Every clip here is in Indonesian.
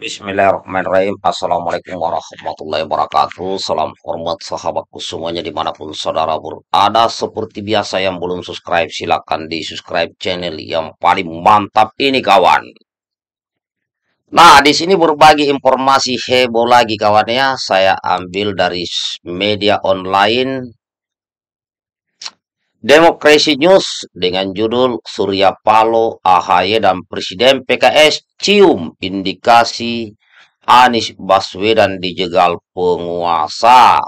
Bismillahirrahmanirrahim Assalamualaikum warahmatullahi wabarakatuh Salam hormat sahabatku semuanya dimanapun saudara ada Seperti biasa yang belum subscribe silahkan di subscribe channel yang paling mantap ini kawan Nah di sini berbagi informasi heboh lagi kawannya Saya ambil dari media online Demokrasi News dengan judul Surya Palo, Ahaye dan Presiden PKS cium indikasi Anies Baswedan dijegal penguasa.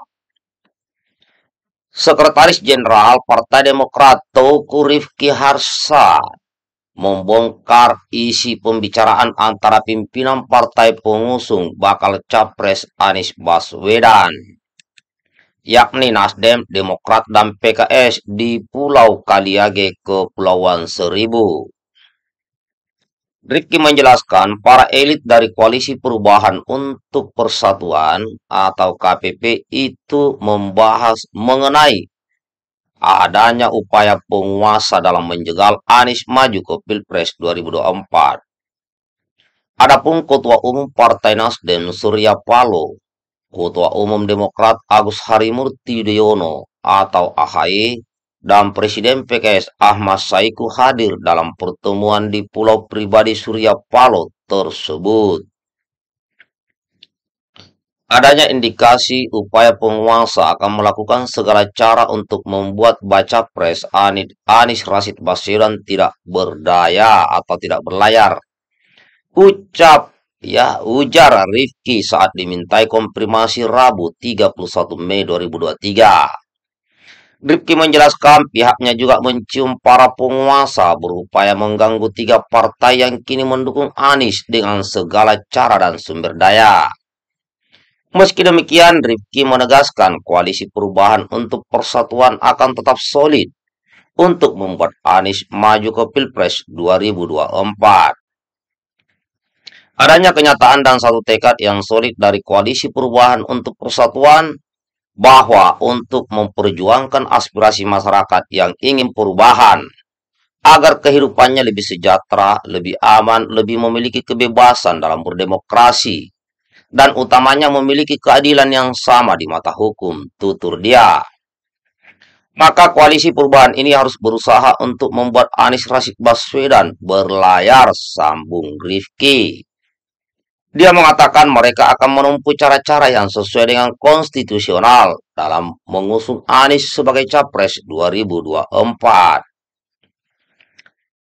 Sekretaris Jenderal Partai Demokrat Toku Rifki Harsa membongkar isi pembicaraan antara pimpinan partai pengusung bakal capres Anies Baswedan yakni Nasdem, Demokrat, dan PKS di Pulau Kaliage, Kepulauan Seribu. Ricky menjelaskan para elit dari Koalisi Perubahan untuk Persatuan atau KPP itu membahas mengenai adanya upaya penguasa dalam menjegal Anies maju ke Pilpres 2024. Adapun Ketua Umum Partai Nasdem Surya Paloh Ketua Umum Demokrat Agus Harimurti Yudhoyono atau AHY dan Presiden PKS Ahmad Saiku hadir dalam pertemuan di Pulau Pribadi Surya Paloh tersebut. Adanya indikasi upaya penguasa akan melakukan segala cara untuk membuat baca pres Anis Rasid Basiran tidak berdaya atau tidak berlayar. Ucap Ya, ujar Rifki saat dimintai konfirmasi Rabu 31 Mei 2023. Rifki menjelaskan pihaknya juga mencium para penguasa berupaya mengganggu tiga partai yang kini mendukung Anies dengan segala cara dan sumber daya. Meski demikian, Rifki menegaskan koalisi perubahan untuk persatuan akan tetap solid untuk membuat Anies maju ke Pilpres 2024. Adanya kenyataan dan satu tekad yang solid dari koalisi perubahan untuk persatuan bahwa untuk memperjuangkan aspirasi masyarakat yang ingin perubahan agar kehidupannya lebih sejahtera, lebih aman, lebih memiliki kebebasan dalam berdemokrasi, dan utamanya memiliki keadilan yang sama di mata hukum, tutur dia. Maka koalisi perubahan ini harus berusaha untuk membuat Anies Rashid Baswedan berlayar sambung Rifki. Dia mengatakan mereka akan menempuh cara-cara yang sesuai dengan konstitusional dalam mengusung Anies sebagai capres 2024.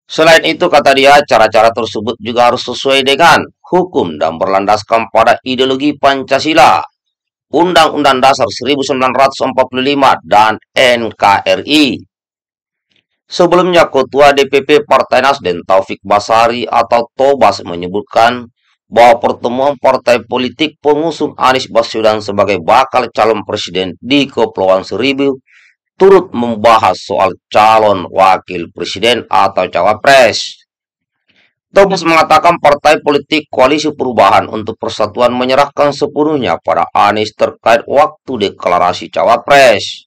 Selain itu, kata dia, cara-cara tersebut juga harus sesuai dengan hukum dan berlandaskan pada ideologi Pancasila, Undang-Undang Dasar 1945, dan NKRI. Sebelumnya, Ketua DPP Partai Nasdem Taufik Basari atau Tobas menyebutkan bahwa pertemuan partai politik pengusung Anies Baswedan sebagai bakal calon presiden di Kepulauan Seribu turut membahas soal calon wakil presiden atau cawapres. Thomas mengatakan partai politik koalisi perubahan untuk persatuan menyerahkan sepenuhnya pada Anies terkait waktu deklarasi cawapres.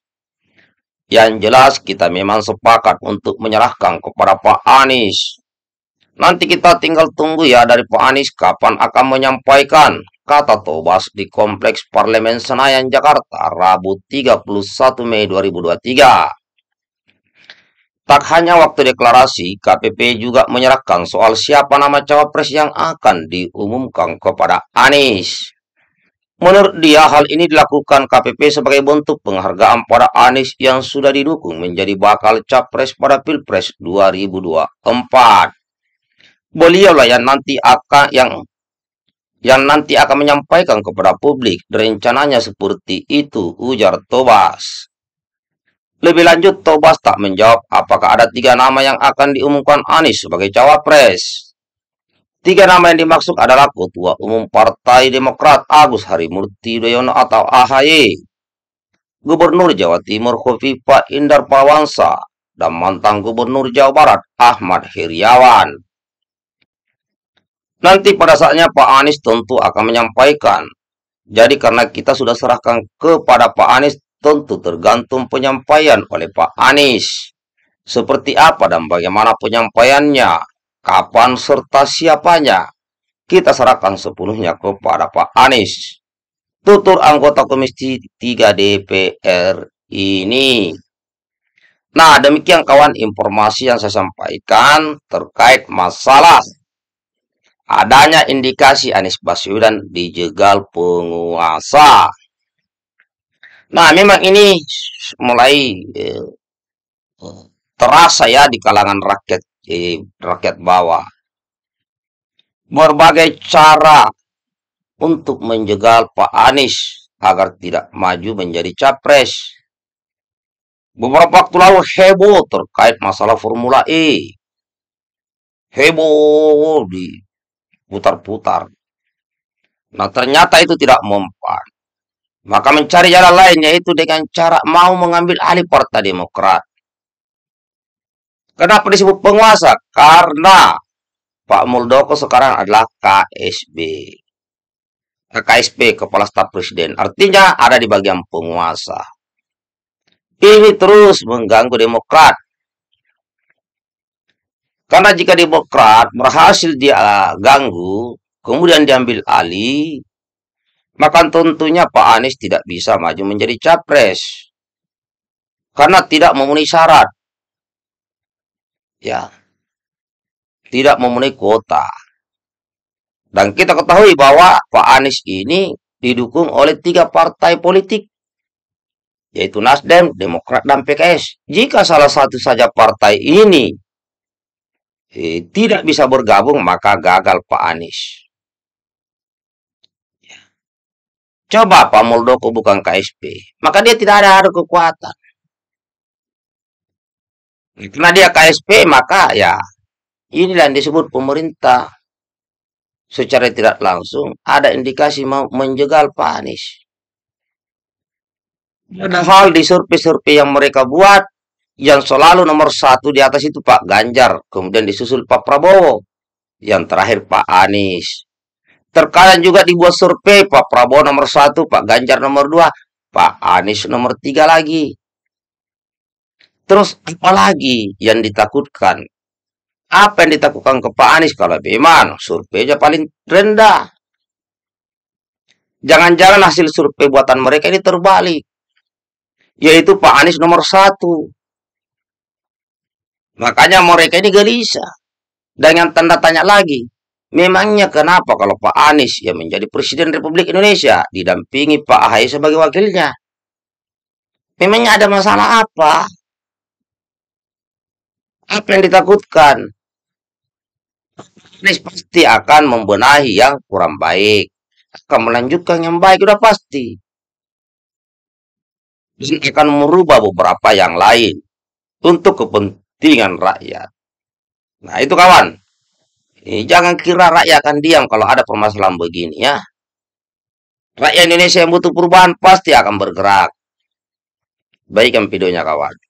Yang jelas kita memang sepakat untuk menyerahkan kepada Pak Anies. Nanti kita tinggal tunggu ya dari Pak Anies kapan akan menyampaikan kata Tobas di Kompleks Parlemen Senayan Jakarta Rabu 31 Mei 2023. Tak hanya waktu deklarasi, KPP juga menyerahkan soal siapa nama cawapres yang akan diumumkan kepada Anies. Menurut dia, hal ini dilakukan KPP sebagai bentuk penghargaan pada Anies yang sudah didukung menjadi bakal capres pada Pilpres 2024 beliaulah yang nanti akan yang yang nanti akan menyampaikan kepada publik rencananya seperti itu, ujar Tobas. Lebih lanjut, Tobas tak menjawab apakah ada tiga nama yang akan diumumkan Anies sebagai cawapres. Tiga nama yang dimaksud adalah Ketua Umum Partai Demokrat Agus Harimurti Yudhoyono atau AHY, Gubernur Jawa Timur Kofifa Indar Pawansa, dan mantan Gubernur Jawa Barat Ahmad Heriawan. Nanti pada saatnya Pak Anies tentu akan menyampaikan. Jadi karena kita sudah serahkan kepada Pak Anies tentu tergantung penyampaian oleh Pak Anies. Seperti apa dan bagaimana penyampaiannya, kapan serta siapanya. Kita serahkan sepenuhnya kepada Pak Anies. Tutur anggota Komisi 3 DPR ini. Nah, demikian kawan informasi yang saya sampaikan terkait masalah adanya indikasi Anies Baswedan dijegal penguasa. Nah, memang ini mulai eh, terasa ya di kalangan rakyat eh, rakyat bawah. Berbagai cara untuk menjegal Pak Anies agar tidak maju menjadi capres. Beberapa waktu lalu heboh terkait masalah Formula E. Heboh di putar-putar. Nah ternyata itu tidak mempan. Maka mencari jalan lain yaitu dengan cara mau mengambil alih Partai Demokrat. Kenapa disebut penguasa? Karena Pak Muldoko sekarang adalah KSB. Eh, KSP, Kepala Staf Presiden. Artinya ada di bagian penguasa. Ini terus mengganggu Demokrat. Karena jika Demokrat berhasil dia ganggu, kemudian diambil alih, maka tentunya Pak Anies tidak bisa maju menjadi capres. Karena tidak memenuhi syarat. Ya. Tidak memenuhi kuota. Dan kita ketahui bahwa Pak Anies ini didukung oleh tiga partai politik, yaitu Nasdem, Demokrat, dan PKS. Jika salah satu saja partai ini eh, tidak bisa bergabung maka gagal Pak Anies. Ya. Coba Pak Muldoko bukan KSP, maka dia tidak ada ada kekuatan. Eh, karena dia KSP maka ya inilah yang disebut pemerintah secara tidak langsung ada indikasi mau menjegal Pak Anies. Padahal di survei-survei yang mereka buat yang selalu nomor satu di atas itu Pak Ganjar, kemudian disusul Pak Prabowo, yang terakhir Pak Anies. Terkadang juga dibuat survei Pak Prabowo nomor satu, Pak Ganjar nomor dua, Pak Anies nomor tiga lagi. Terus apa lagi yang ditakutkan? Apa yang ditakutkan ke Pak Anies kalau bagaimana? Surveinya paling rendah. Jangan-jangan hasil survei buatan mereka ini terbalik. Yaitu Pak Anies nomor satu, Makanya mereka ini gelisah. Dengan tanda tanya lagi, memangnya kenapa kalau Pak Anies yang menjadi Presiden Republik Indonesia didampingi Pak Ahaye sebagai wakilnya? Memangnya ada masalah apa? Apa yang ditakutkan? Anies pasti akan membenahi yang kurang baik. Akan melanjutkan yang baik, sudah pasti. Dan akan merubah beberapa yang lain untuk kepentingan kepentingan rakyat. Nah, itu kawan. ini jangan kira rakyat akan diam kalau ada permasalahan begini ya. Rakyat Indonesia yang butuh perubahan pasti akan bergerak. Baikkan videonya kawan.